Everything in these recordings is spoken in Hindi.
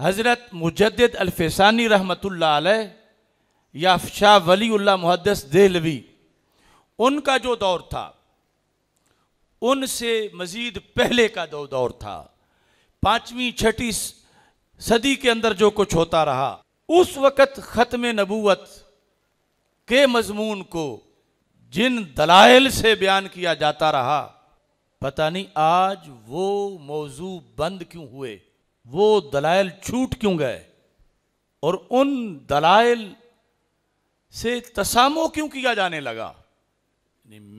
हज़रत मुजद अलफ़ानी रहमत या शाह वली मुहदस देहलवी उनका जो दौर था उनसे मज़ीद पहले का दो दौर था पाँचवीं छठी सदी के अंदर जो कुछ होता रहा उस वक़्त ख़त्म नबूत के मजमून को जिन दलाइल से बयान किया जाता रहा पता नहीं आज वो मौजू बंद क्यों हुए वो दलाइल छूट क्यों गए और उन दलाइल से तसामो क्यों किया जाने लगा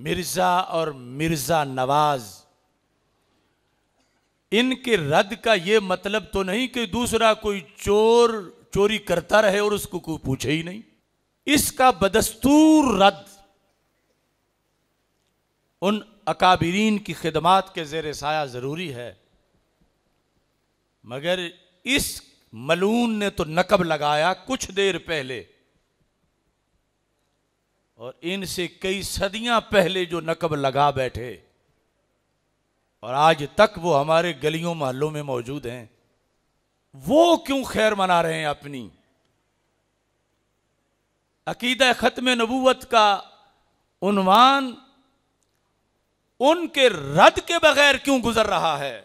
मिर्ज़ा और मिर्ज़ा नवाज़ इनके रद्द का ये मतलब तो नहीं कि दूसरा कोई चोर चोरी करता रहे और उसको कोई पूछे ही नहीं इसका बदस्तूर रद्द उन अकाबरीन की खिदमात के जेर साया ज़रूरी है मगर इस मलून ने तो नकब लगाया कुछ देर पहले और इनसे कई सदियां पहले जो नकब लगा बैठे और आज तक वो हमारे गलियों मोहल्लों में मौजूद हैं वो क्यों खैर मना रहे हैं अपनी अकीद ख़त्म नबूवत का उनवान उनके रद के बगैर क्यों गुजर रहा है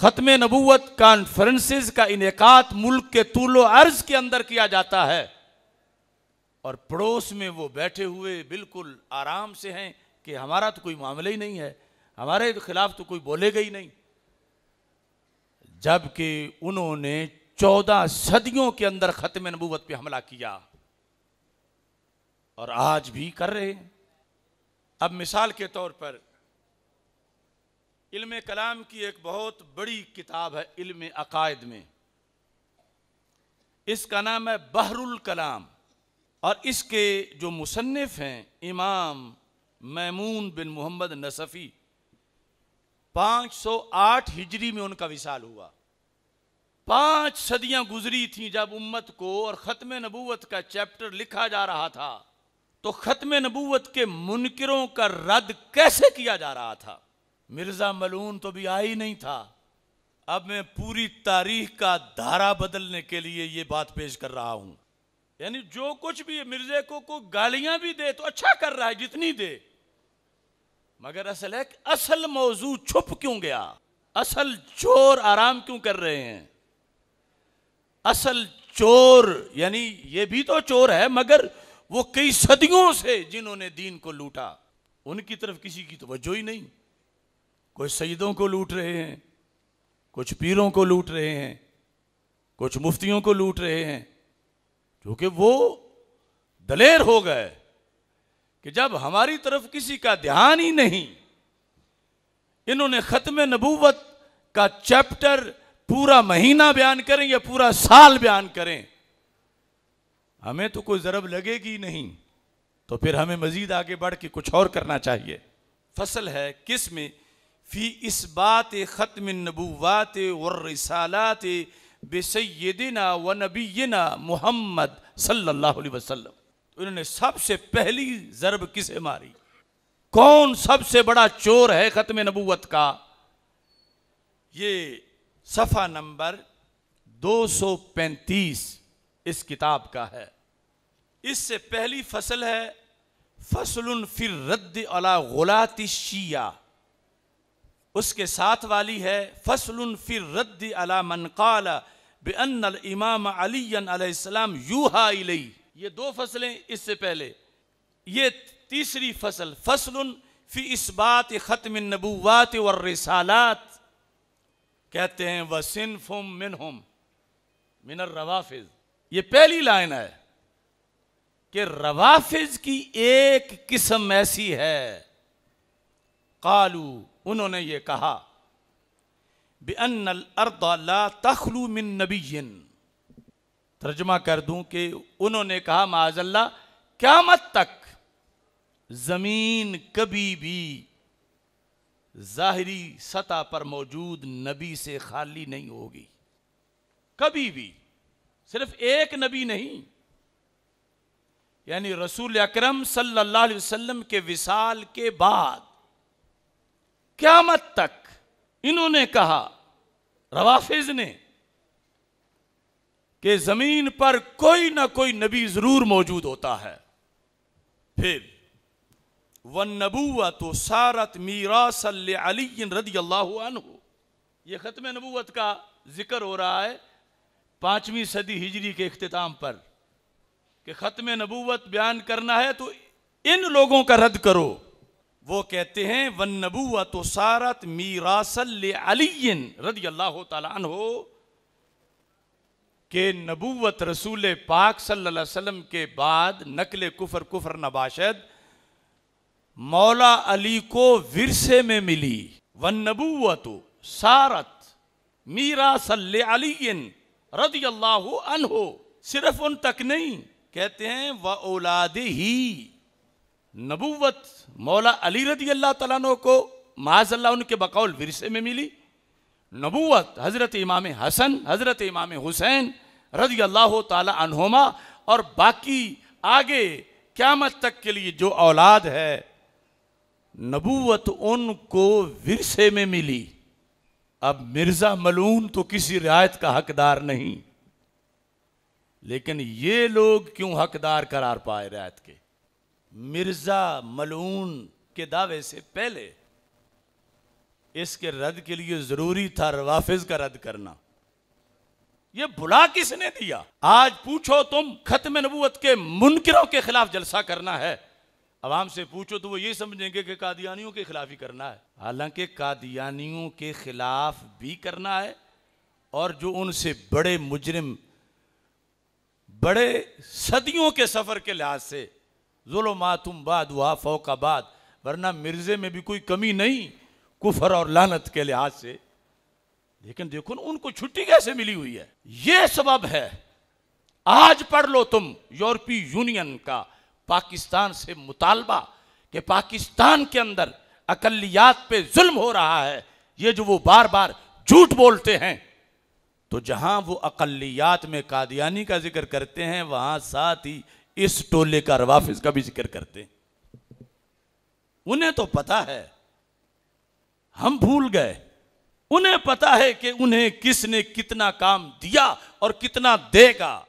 ख़त्म नबूत कॉन्फ्रेंसेज का इनका मुल्क के तूलो अर्ज के अंदर किया जाता है और पड़ोस में वो बैठे हुए बिल्कुल आराम से हैं कि हमारा तो कोई मामला ही नहीं है हमारे खिलाफ तो कोई बोलेगा ही नहीं जबकि उन्होंने चौदह सदियों के अंदर ख़त्म नबूत पे हमला किया और आज भी कर रहे हैं अब मिसाल के तौर पर इल्म कलाम की एक बहुत बड़ी किताब है इल्म अकायद में इसका नाम है बहरुल कलाम और इसके जो मुसन्फ़ हैं इमाम मैमून बिन मोहम्मद नसफ़ी 508 हिजरी में उनका विशाल हुआ पांच सदियां गुजरी थीं जब उम्मत को और ख़त्म नबूवत का चैप्टर लिखा जा रहा था तो ख़त्म नबूवत के मुनकरों का रद्द कैसे किया जा रहा था मिर्ज़ा मलून तो भी आ ही नहीं था अब मैं पूरी तारीख का धारा बदलने के लिए ये बात पेश कर रहा हूं यानी जो कुछ भी मिर्जे को को गालियां भी दे तो अच्छा कर रहा है जितनी दे मगर असल है असल मौजू छुप क्यों गया असल चोर आराम क्यों कर रहे हैं असल चोर यानी ये भी तो चोर है मगर वो कई सदियों से जिन्होंने दीन को लूटा उनकी तरफ किसी की तोज्जो ही नहीं कोई सईदों को लूट रहे हैं कुछ पीरों को लूट रहे हैं कुछ मुफ्तियों को लूट रहे हैं क्योंकि वो दलेर हो गए कि जब हमारी तरफ किसी का ध्यान ही नहीं इन्होंने ख़त्म नबूवत का चैप्टर पूरा महीना बयान करें या पूरा साल बयान करें हमें तो कोई ज़रब लगेगी नहीं तो फिर हमें मज़ीद आगे बढ़ के कुछ और करना चाहिए फसल है किस में फ़ी इस बात ख़त्म नबूवात वर्रसालात बेसैदना व नबीना मोहम्मद सल्लाम अलैहि उन्होंने तो सबसे पहली ज़रब किसे मारी कौन सबसे बड़ा चोर है ख़त्म नबूवत का ये सफ़ा नंबर 235 इस किताब का है इससे पहली फसल है फिर रद्द अला गुलाती शिया उसके साथ वाली है फसल फिर रद्द अला मनकाला बेअन इमाम अलीसम यूहा ये दो फसलें इससे पहले ये तीसरी फसल फसल फी बात ख़त्म नबूवात और रिसालात कहते हैं व सिनफ मिन हम मिनर रवाफिज ये पहली लाइन है कि रवाफिज की एक किस्म ऐसी है कालू उन्होंने ये कहा बेअनल अर्दा तखलू मिन नबीन तर्जमा कर दूं कि उन्होंने कहा माजल्ला क्यामत तक ज़मीन कभी भी ज़ाहरी सतह पर मौजूद नबी से खाली नहीं होगी कभी भी सिर्फ एक नबी नहीं यानी रसूल अकरम सल्लल्लाहु अलैहि वसल्लम के विसाल के बाद क्यामत तक इन्होंने कहा रवाफिज ने कि जमीन पर कोई ना कोई नबी जरूर मौजूद होता है फिर वन नबूआ तो सारत मीरा अली रदी अल्लाह ये ख़त्म नबूत का जिक्र हो रहा है पांचवीं सदी हिजरी के अख्ताम पर कि ख़त्म नबूत बयान करना है तो इन लोगों का रद्द करो वो कहते हैं वन नबूत सारत मीरासल अलीन रदी अल्लाह तन हो नबूत रसूल पाक सल्लल्लाहु के बाद नकल कुफर कुफर नबाशद मौला अली को विरसे में मिली वन नबूत सारत मीरासल अलीन रदी अल्लाह अनहो सिर्फ उन तक नहीं कहते हैं व औलाद ही नबूवत मौला अली रदी अल्लाह तला को माजल्ला उनके बकौल विरसे में मिली नबूवत हज़रत इमाम हसन हज़रत इमाम हुसैन रदी अल्लाह तहोमा और बाकी आगे क्यामत तक के लिए जो औलाद है नबूवत उनको विरसे में मिली अब मिर्ज़ा मलून तो किसी रियायत का हकदार नहीं लेकिन ये लोग क्यों हकदार करार पाए रियायत के मिर्जा मलून के दावे से पहले इसके रद्द के लिए जरूरी था रवाफिज का रद्द करना ये बुला किसने दिया आज पूछो तुम खत्म नबूत के मुनकरों के खिलाफ जलसा करना है आवाम से पूछो तो वो ये समझेंगे कि कादियानियों के खिलाफ ही करना है हालांकि कादियानियों के खिलाफ भी करना है और जो उनसे बड़े मुजरिम बड़े सदियों के सफर के लिहाज से जुलमातुम बाद हुआ फ़ोका बाद वरना मिर्ज़े में भी कोई कमी नहीं कुफर और लानत के लिहाज से लेकिन देखो ना उनको छुट्टी कैसे मिली हुई है ये सबब है आज पढ़ लो तुम यूरोपीय यूनियन का पाकिस्तान से मुतालबा कि पाकिस्तान के अंदर अकलियात पे जुल्म हो रहा है ये जो वो बार बार झूठ बोलते हैं तो जहां वो अकलियात में कादियानी का जिक्र करते हैं वहां साथ ही इस टोले का रवाफ इसका भी जिक्र करते हैं उन्हें तो पता है हम भूल गए उन्हें पता है कि उन्हें किसने कितना काम दिया और कितना देगा